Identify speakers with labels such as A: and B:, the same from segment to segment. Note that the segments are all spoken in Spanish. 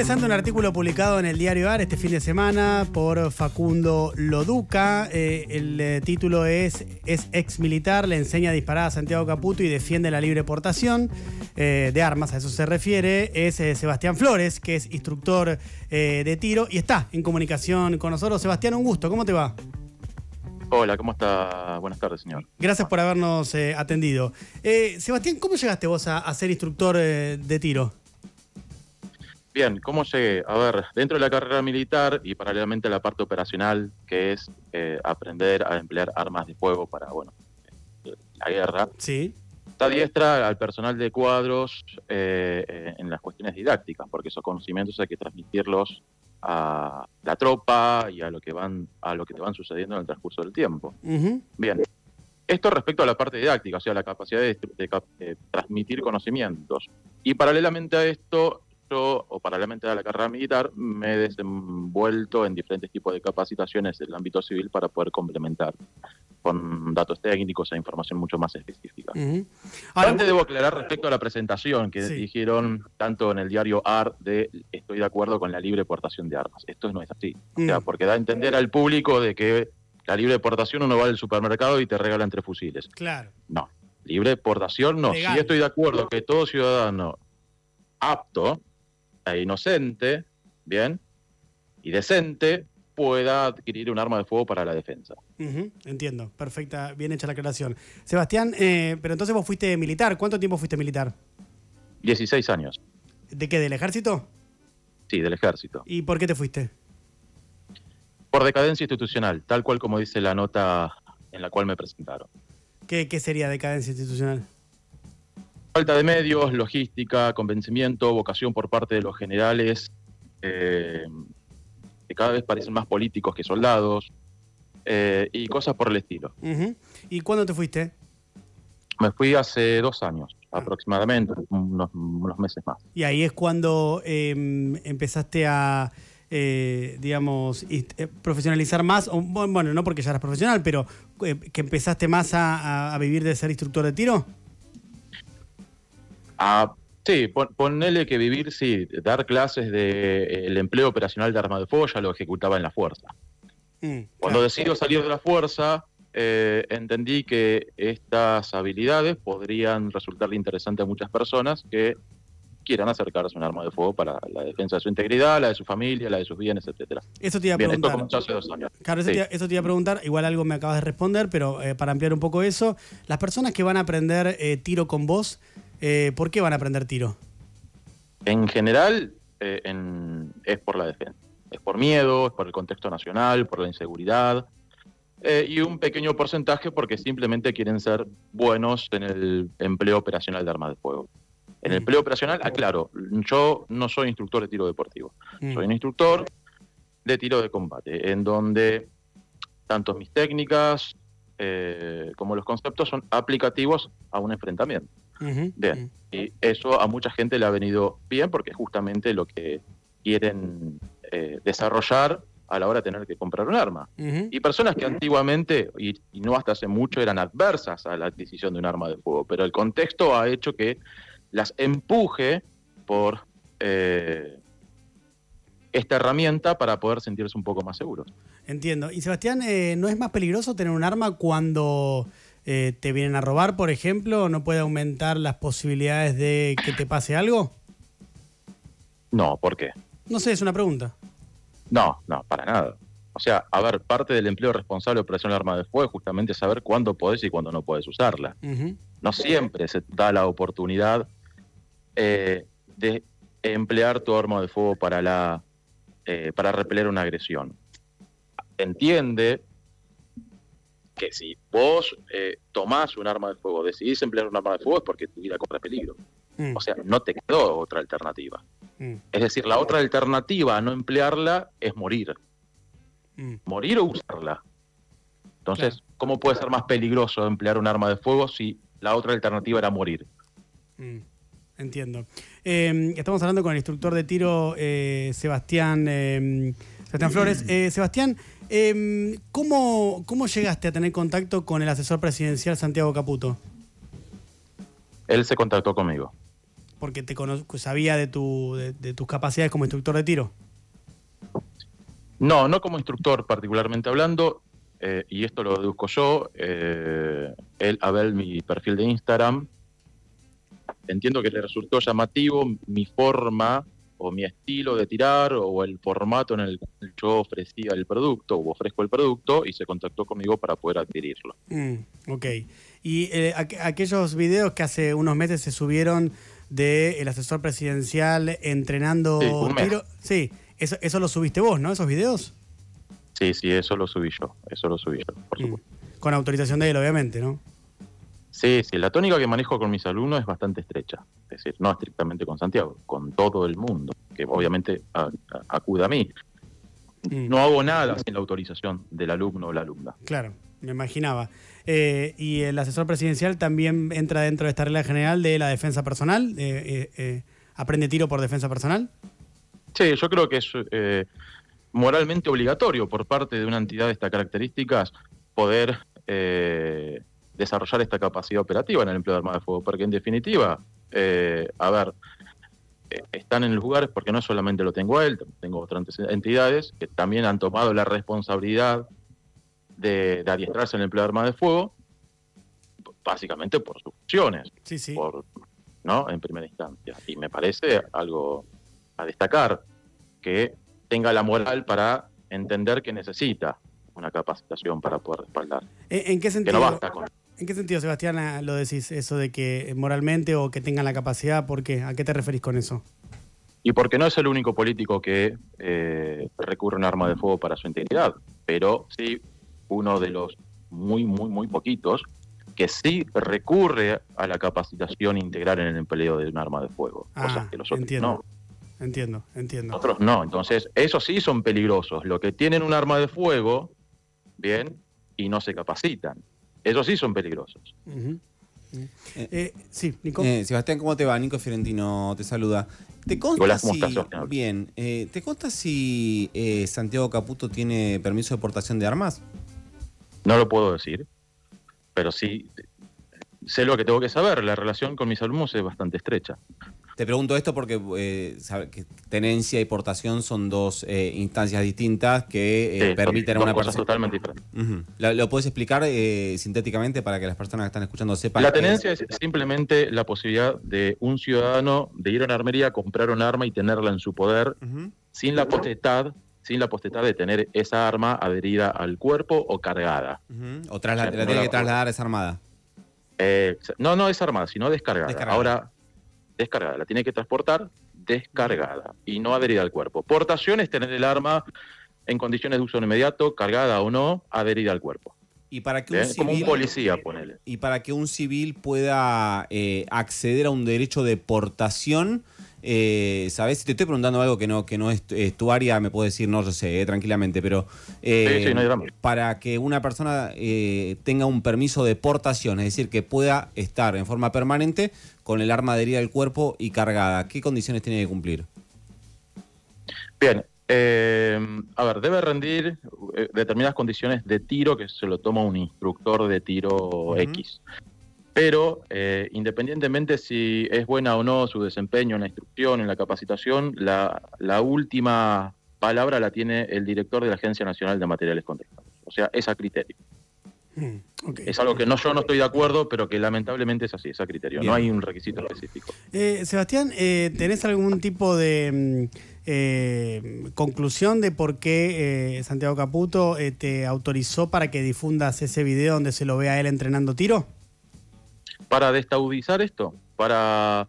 A: interesante un artículo publicado en el diario AR este fin de semana por Facundo Loduca. Eh, el eh, título es Es ex militar, le enseña a disparar a Santiago Caputo y defiende la libre portación eh, de armas, a eso se refiere. Es Sebastián Flores, que es instructor de tiro y está en comunicación con nosotros. Sebastián, un gusto, ¿cómo te va?
B: Hola, ¿cómo está? Buenas tardes, señor.
A: Gracias por habernos atendido. Sebastián, ¿cómo llegaste vos a ser instructor de tiro?
B: Bien, ¿cómo llegué? A ver, dentro de la carrera militar y paralelamente a la parte operacional, que es eh, aprender a emplear armas de fuego para, bueno, la guerra. Sí. Está diestra al personal de cuadros eh, en las cuestiones didácticas, porque esos conocimientos hay que transmitirlos a la tropa y a lo que van a lo que te van sucediendo en el transcurso del tiempo. Bien. Esto respecto a la parte didáctica, o sea, la capacidad de transmitir conocimientos. Y paralelamente a esto, o paralelamente a la carrera militar, me he desenvuelto en diferentes tipos de capacitaciones del ámbito civil para poder complementar con datos técnicos e información mucho más específica. Ahora, Antes debo aclarar respecto a la presentación que dijeron tanto en el diario AR de estoy de acuerdo con la libre portación de armas. Esto no es así. Mm. porque da a entender al público de que la libre portación uno va al supermercado y te regalan tres fusiles. Claro. No. Libre portación no. si estoy de acuerdo que todo ciudadano apto inocente, bien, y decente, pueda adquirir un arma de fuego para la defensa.
A: entiendo, perfecta, bien hecha la aclaración. Sebastián, eh, pero entonces vos fuiste militar, ¿cuánto tiempo fuiste militar?
B: 16 años.
A: ¿De qué? ¿Del ejército?
B: Sí, del ejército.
A: ¿Y por qué te fuiste?
B: Por decadencia institucional, tal cual como dice la nota en la cual me presentaron.
A: ¿Qué, qué sería decadencia institucional?
B: Falta de medios, logística, convencimiento, vocación por parte de los generales, eh, que cada vez parecen más políticos que soldados, eh, y cosas por el estilo.
A: ¿Y cuándo te fuiste?
B: Me fui hace dos años ah. aproximadamente, unos, meses más.
A: Y ahí es cuando em, empezaste a, eh, digamos, profesionalizar más, bueno, no porque ya eras profesional, pero que empezaste más a, vivir de ser instructor de tiro
B: sí, pon, ponele que vivir, sí, dar clases de eh, el empleo operacional de arma de fuego ya lo ejecutaba en la fuerza. Mm, Cuando decidió salir de la fuerza, eh, entendí que estas habilidades podrían resultarle interesante a muchas personas que quieran acercarse a un arma de fuego para la defensa de su integridad, la de su familia, la de sus bienes, etcétera. Eso te iba a preguntar. Esto Claro, eso, te, iba a
A: preguntar. Igual algo me acabas de responder, pero eh, para ampliar un poco eso, las personas que van a aprender tiro con vos, eh, ¿Por qué van a aprender tiro?
B: En general eh, es por la defensa. Es por miedo, es por el contexto nacional, por la inseguridad. Eh, y un pequeño porcentaje porque simplemente quieren ser buenos en el empleo operacional de armas de fuego. En el mm. empleo operacional, aclaro, yo no soy instructor de tiro deportivo, mm. soy un instructor de tiro de combate, en donde tanto mis técnicas eh, como los conceptos son aplicativos a un enfrentamiento bien. Y eso a mucha gente le ha venido bien porque es justamente lo que quieren eh, desarrollar a la hora de tener que comprar un arma. Y personas que antiguamente, y, no hasta hace mucho, eran adversas a la adquisición de un arma de fuego, pero el contexto ha hecho que las empuje por eh, esta herramienta para poder sentirse un poco más seguros.
A: Entiendo. Y Sebastián, eh, ¿no es más peligroso tener un arma cuando eh, te vienen a robar, por ejemplo? ¿No puede aumentar las posibilidades de que te pase algo? No, ¿por qué? No sé, es una pregunta.
B: No, no, para nada. O sea, a ver, parte del empleo responsable de operación de arma de fuego es justamente saber cuándo podés y cuándo no podés usarla. No siempre se da la oportunidad eh, de emplear tu arma de fuego para, la, eh, para repeler una agresión. Entiende que si vos eh, tomás un arma de fuego, decidís emplear un arma de fuego es porque tu vida corre peligro. Mm. O sea, no te quedó otra alternativa. Mm. Es decir, la otra alternativa a no emplearla es morir. Mm. Morir o usarla. Entonces, ¿cómo puede ser más peligroso emplear un arma de fuego si la otra alternativa era morir?
A: Entiendo. Em, estamos hablando con el instructor de tiro, eh, Sebastián, em, Sebastián Flores. Eh, Sebastián, Em, ¿cómo, ¿Cómo llegaste a tener contacto con el asesor presidencial Santiago Caputo?
B: Él se contactó conmigo.
A: Porque te sabía de, tu, de, tus capacidades como instructor de tiro.
B: No, no como instructor particularmente hablando, eh, y esto lo deduzco yo, eh, él a ver mi perfil de Instagram, entiendo que le resultó llamativo mi forma o mi estilo de tirar o el formato en el que yo ofrecía el producto o ofrezco el producto y se contactó conmigo para poder adquirirlo.
A: Mm, ok. Y eh, aquellos videos que hace unos meses se subieron del asesor presidencial entrenando sí, eso, lo subiste vos, ¿no? Esos videos.
B: Sí, sí, eso lo subí yo. Eso lo subí yo,
A: por mm, supuesto. Con autorización de él, obviamente, ¿no?
B: Sí, sí, la tónica que manejo con mis alumnos es bastante estrecha, es decir, no estrictamente con Santiago, con todo el mundo, que obviamente acude a mí. Mm. No hago nada sin la autorización del alumno o la alumna.
A: Claro, me imaginaba. Eh, y el asesor presidencial también entra dentro de esta regla general de la defensa personal, eh, eh, aprende tiro por defensa personal.
B: Sí, yo creo que es moralmente obligatorio por parte de una entidad de estas características poder desarrollar esta capacidad operativa en el empleo de armas de fuego, porque en definitiva, eh, a ver, eh, están en los lugares porque no solamente lo tengo a él, tengo otras entidades que también han tomado la responsabilidad de, adiestrarse en el empleo de armas de fuego, básicamente por sus funciones, ¿no? en primera instancia. Y me parece algo a destacar, que tenga la moral para entender que necesita una capacitación para poder respaldar.
A: ¿En, qué sentido? Que no basta con... ¿En qué sentido, Sebastián, lo decís eso de que eh, moralmente o que tengan la capacidad? ¿Por qué? ¿A qué te referís con eso?
B: Y porque no es el único político que eh, recurre a un arma de fuego para su integridad, pero sí uno de los muy, muy, muy poquitos que sí recurre a la capacitación integral en el empleo de un arma de fuego, ah, cosas que los entiendo. no.
A: Entiendo, entiendo.
B: Otros no, entonces esos sí son peligrosos, los que tienen un arma de fuego, bien, y no se capacitan. Esos sí son peligrosos.
C: Eh, eh, sí, Nico. Eh, Sebastián, ¿cómo te va? Nico Fiorentino te saluda.
B: ¿Te consta si,
C: bien, ¿te consta si Santiago Caputo tiene permiso de portación de armas?
B: No lo puedo decir, pero sí sé lo que tengo que saber. La relación con mis alumnos es bastante estrecha.
C: Te pregunto esto porque eh, tenencia y portación son dos eh, instancias distintas que eh, permiten una persona. totalmente
B: diferentes.
C: ¿Lo, puedes explicar sintéticamente para que las personas que están escuchando sepan? La tenencia
B: es... simplemente la posibilidad de un ciudadano de ir a una armería, comprar un arma y tenerla en su poder sin la potestad sin la potestad de tener esa arma adherida al cuerpo o cargada. O la, tiene que trasladar desarmada. Eh, no, no es armada, sino descargada. descargada. Ahora, descargada, la tiene que transportar descargada y no adherida al cuerpo. Portación es tener el arma en condiciones de uso inmediato, cargada o no, adherida al cuerpo.
C: Y para que un ¿Eh? civil, policía, Y para que un civil pueda eh, acceder a un derecho de portación, eh, ¿Sabes? Si te estoy preguntando algo que no, que no es, tu área, me puedes decir, no, yo sé, eh, tranquilamente, pero eh, para que una persona tenga un permiso de portación, es decir, que pueda estar en forma permanente con el arma adherida al cuerpo y cargada, ¿qué condiciones tiene que cumplir?
B: Bien, a ver, debe rendir determinadas condiciones de tiro que se lo toma un instructor de tiro X. Pero eh, independientemente si es buena o no su desempeño en la instrucción, en la capacitación, la, última palabra la tiene el director de la Agencia Nacional de Materiales contextos O sea, es a criterio. Hmm, es algo que no yo no estoy de acuerdo, pero que lamentablemente es así, es a criterio. No hay un requisito específico.
A: Eh, Sebastián, eh, ¿tenés algún tipo de mm, conclusión de por qué Santiago Caputo te autorizó para que difundas ese video donde se lo ve a él entrenando tiro?
B: para destaudizar esto, para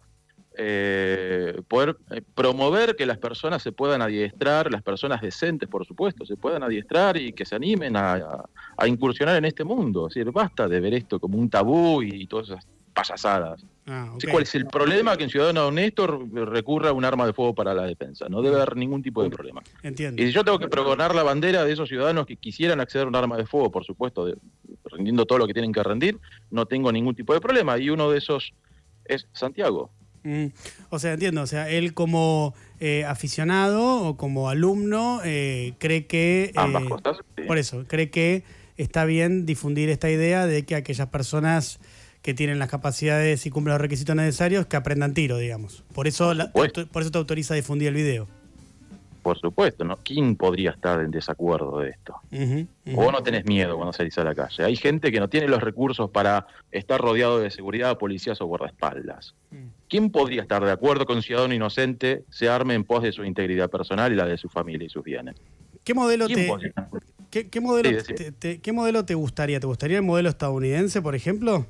B: eh, poder eh, promover que las personas se puedan adiestrar, las personas decentes, por supuesto, se puedan adiestrar y que se animen a, incursionar en este mundo. basta de ver esto como un tabú y, todas esas payasadas. Ah, ¿Cuál es el problema que un ciudadano honesto recurra a un arma de fuego para la defensa? No debe haber ningún tipo de problema. Y si yo tengo que pregonar la bandera de esos ciudadanos que quisieran acceder a un arma de fuego, por supuesto, de, todo lo que tienen que rendir, no tengo ningún tipo de problema. Y uno de esos es Santiago.
A: Mm, o sea, entiendo, o sea, él como eh, aficionado o como alumno eh, cree que... Ambas eh, Por eso, cree que está bien difundir esta idea de que aquellas personas que tienen las capacidades y cumplen los requisitos necesarios que aprendan tiro, digamos. Por eso, por eso te autoriza a difundir el video.
B: Por supuesto, ¿no? ¿Quién podría estar en desacuerdo de esto? ¿O no tenés miedo cuando salís a la calle. Hay gente que no tiene los recursos para estar rodeado de seguridad, policías o guardaespaldas. Mm. ¿Quién podría estar de acuerdo con un ciudadano inocente se arme en pos de su integridad personal y la de su familia y sus bienes?
A: ¿Qué modelo, te, ¿qué, modelo ¿Qué modelo te gustaría? ¿Te gustaría el modelo estadounidense, por ejemplo?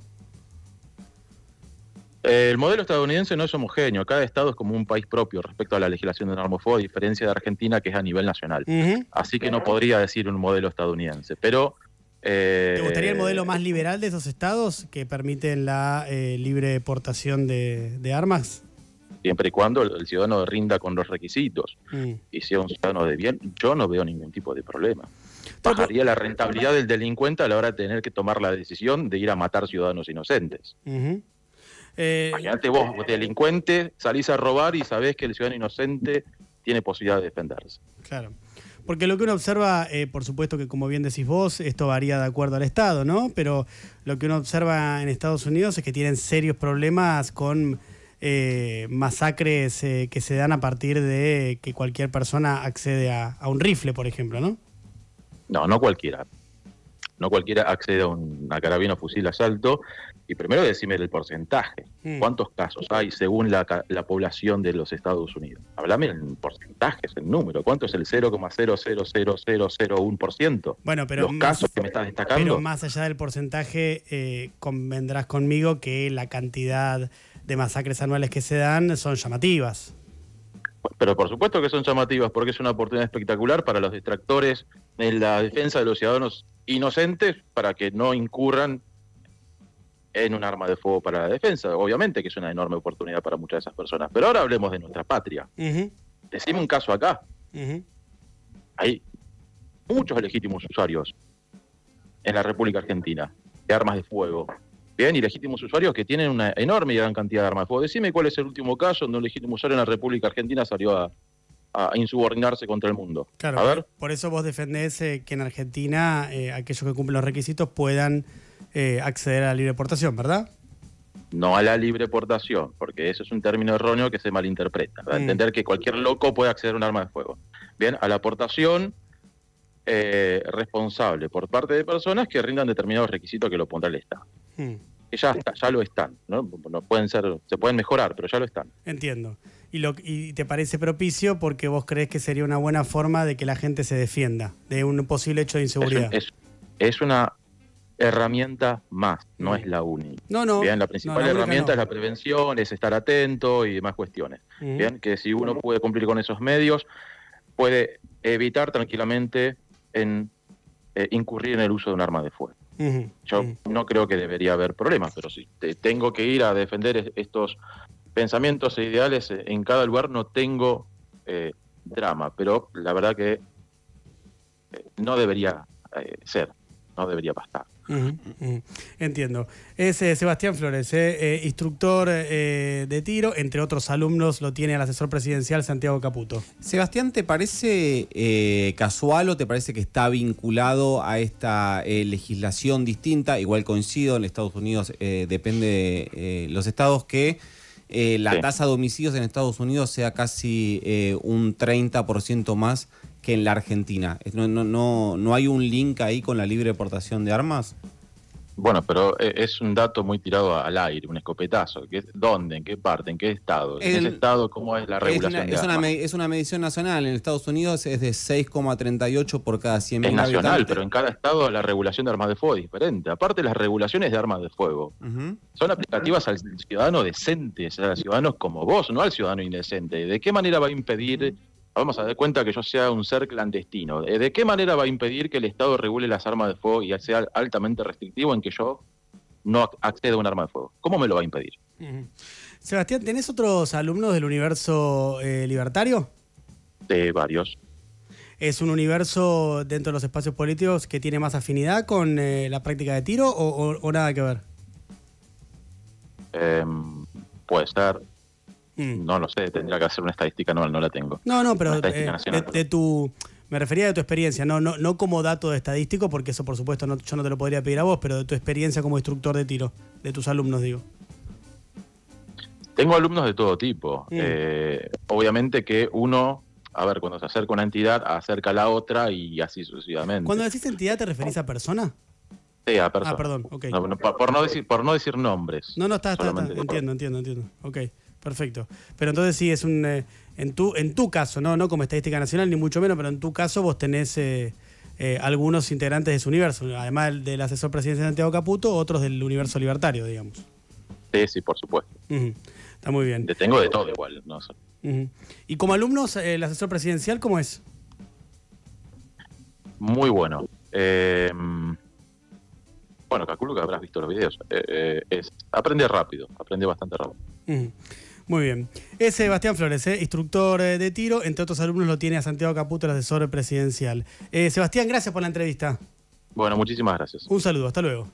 B: El modelo estadounidense no es homogéneo. Cada estado es como un país propio respecto a la legislación de armas, a diferencia de Argentina, que es a nivel nacional. Así que no podría decir un modelo estadounidense. Pero. Eh, ¿Te gustaría el modelo más
A: liberal de esos estados que permiten la eh, libre portación de, armas?
B: Siempre y cuando el, ciudadano rinda con los requisitos mm. y sea un ciudadano de bien, yo no veo ningún tipo de problema. Bajaría la rentabilidad del delincuente a la hora de tener que tomar la decisión de ir a matar ciudadanos inocentes. Eh, Imagínate vos, eh, delincuente, salís a robar y sabés que el ciudadano inocente tiene posibilidad de defenderse.
A: Claro. Porque lo que uno observa, eh, por supuesto que como bien decís vos, esto varía de acuerdo al Estado, ¿no? Pero lo que uno observa en Estados Unidos es que tienen serios problemas con eh, masacres que se dan a partir de que cualquier persona accede a, un rifle, por ejemplo, ¿no?
B: No, no cualquiera. No cualquiera accede a una carabina o fusil asalto. Y primero decime el porcentaje. Hmm. ¿Cuántos casos hay según la, población de los Estados Unidos? Hablame en porcentajes, en número. ¿Cuánto es el 0,00001%? Bueno, pero los casos que me estás destacando. Pero más
A: allá del porcentaje, eh, convendrás conmigo que la cantidad de masacres anuales que se dan son llamativas.
B: Pero por supuesto que son llamativas, porque es una oportunidad espectacular para los distractores en la defensa de los ciudadanos inocentes para que no incurran en un arma de fuego para la defensa. Obviamente que es una enorme oportunidad para muchas de esas personas. Pero ahora hablemos de nuestra patria.
A: Decime
B: un caso acá. Hay muchos legítimos usuarios en la República Argentina de armas de fuego. Bien, y legítimos usuarios que tienen una enorme y gran cantidad de armas de fuego. Decime cuál es el último caso donde un legítimo usuario en la República Argentina salió a, insubordinarse contra el mundo. Claro, a ver.
A: por eso vos defendés eh, que en Argentina eh, aquellos que cumplen los requisitos puedan eh, acceder a la libre portación, ¿verdad?
B: No a la libre portación, porque ese es un término erróneo que se malinterpreta. Mm. entender que cualquier loco puede acceder a un arma de fuego. Bien, a la portación eh, responsable por parte de personas que rindan determinados requisitos que lo pondrá el Estado. Mm. ya, está, ya lo están, ¿no? pueden ser, se pueden mejorar, pero ya lo están.
A: Entiendo. Y, te parece propicio porque vos crees que sería una buena forma de que la gente se defienda de un posible hecho de inseguridad.
B: es una herramienta más, no mm. es la única. No, no. Bien, la principal herramienta es la prevención, es estar atento y demás cuestiones. Mm. Bien, que si uno puede cumplir con esos medios, puede evitar tranquilamente en eh, incurrir en el uso de un arma de fuego. Yo no creo que debería haber problemas, pero si tengo que ir a defender estos pensamientos e ideales eh, en cada lugar, no tengo eh, drama, pero la verdad que no debería ser, no debería bastar.
A: Entiendo. Es eh, Sebastián Flores, eh, eh, instructor de tiro, entre otros alumnos lo tiene el asesor presidencial Santiago Caputo.
C: Sebastián, ¿te parece casual o te parece que está vinculado a esta legislación distinta? Igual coincido, en Estados Unidos depende de los estados que... la tasa de homicidios en Estados Unidos sea casi un 30% más que en la Argentina. ¿No, no, no, hay un link ahí con la libre deportación de armas?
B: Bueno, pero eh, es un dato muy tirado al aire, un escopetazo. ¿Dónde? ¿En qué parte? ¿En qué estado? ¿En el, qué estado cómo es la regulación? Es una, de
C: es, es una, medición nacional. En Estados Unidos es de 6,38 por cada 100 habitantes. Es nacional, pero
B: en cada estado la regulación de armas de fuego es diferente. Aparte, las regulaciones de armas de fuego son aplicativas al ciudadano decente, o sea, a ciudadanos como vos, no al ciudadano indecente. ¿De qué manera va a impedir Vamos a dar cuenta que yo sea un ser clandestino. Eh, ¿De qué manera va a impedir que el Estado regule las armas de fuego y sea altamente restrictivo en que yo no acceda a un arma de fuego? ¿Cómo me lo va a impedir?
A: Sebastián, ¿tenés otros alumnos del universo eh, libertario?
B: De varios.
A: ¿Es un universo dentro de los espacios políticos que tiene más afinidad con eh, la práctica de tiro o, nada que ver?
B: Em, puede ser. Mm. No lo sé, tendría que hacer una estadística anual, no la tengo. No, no, pero eh,
A: de, tu. Me refería a tu experiencia, no, no, no como dato estadístico, porque eso por supuesto yo no te lo podría pedir a vos, pero de tu experiencia como instructor de tiro, de tus alumnos, digo.
B: Tengo alumnos de todo tipo. Mm. Eh, obviamente que uno, a ver, cuando se acerca una entidad, acerca a la otra y así sucesivamente. Cuando
A: decís entidad, ¿te referís a persona?
B: Sí, a persona. Ah, perdón, ok. No, por, no decir, por no decir nombres.
A: No, no, está, está, Entiendo, entiendo, entiendo. Ok perfecto. Pero entonces sí, es un... Eh, en, tu, en tu caso, ¿no? no como estadística nacional, ni mucho menos, pero en tu caso vos tenés... Eh, eh, algunos integrantes de su universo, además del, asesor presidencial Santiago Caputo, otros del universo libertario, digamos.
B: Sí, sí, por supuesto.
A: Está
B: muy bien. tengo de todo igual. No sé.
A: ¿Y como alumnos, el asesor presidencial cómo es?
B: Muy bueno. Em, bueno, calculo que habrás visto los videos. es, aprende rápido, aprende bastante rápido.
A: Muy bien. Es Sebastián Flores, eh, instructor eh, de tiro. Entre otros alumnos lo tiene a Santiago Caputo, el asesor presidencial. Eh, Sebastián, gracias por la entrevista.
B: Bueno, muchísimas gracias.
A: Un saludo, hasta luego.